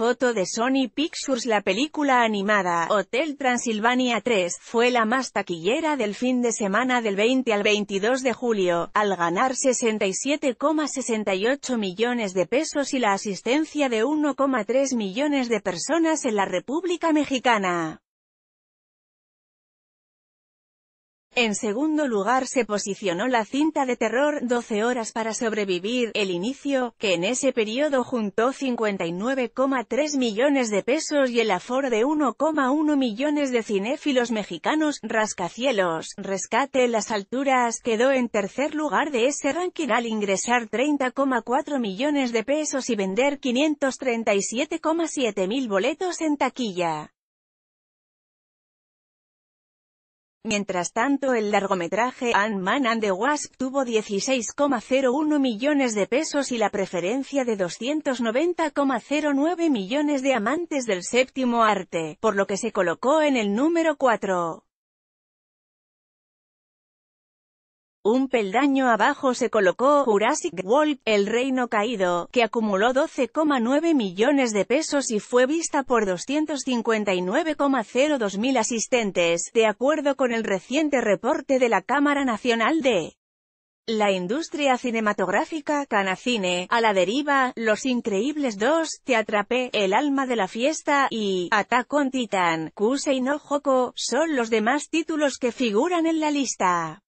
Foto de Sony Pictures La película animada, Hotel Transilvania 3, fue la más taquillera del fin de semana del 20 al 22 de julio, al ganar 67,68 millones de pesos y la asistencia de 1,3 millones de personas en la República Mexicana. En segundo lugar se posicionó la cinta de terror 12 horas para sobrevivir, el inicio, que en ese periodo juntó 59,3 millones de pesos y el aforo de 1,1 millones de cinéfilos mexicanos, Rascacielos, Rescate las alturas, quedó en tercer lugar de ese ranking al ingresar 30,4 millones de pesos y vender 537,7 mil boletos en taquilla. Mientras tanto el largometraje Ant-Man and the Wasp tuvo 16,01 millones de pesos y la preferencia de 290,09 millones de amantes del séptimo arte, por lo que se colocó en el número 4. Un peldaño abajo se colocó Jurassic World, El Reino Caído, que acumuló 12,9 millones de pesos y fue vista por 259,02 mil asistentes, de acuerdo con el reciente reporte de la Cámara Nacional de la industria cinematográfica, Canacine, A la deriva, Los Increíbles 2, Te atrapé, El alma de la fiesta, y Attack on Titan, Kusei no son los demás títulos que figuran en la lista.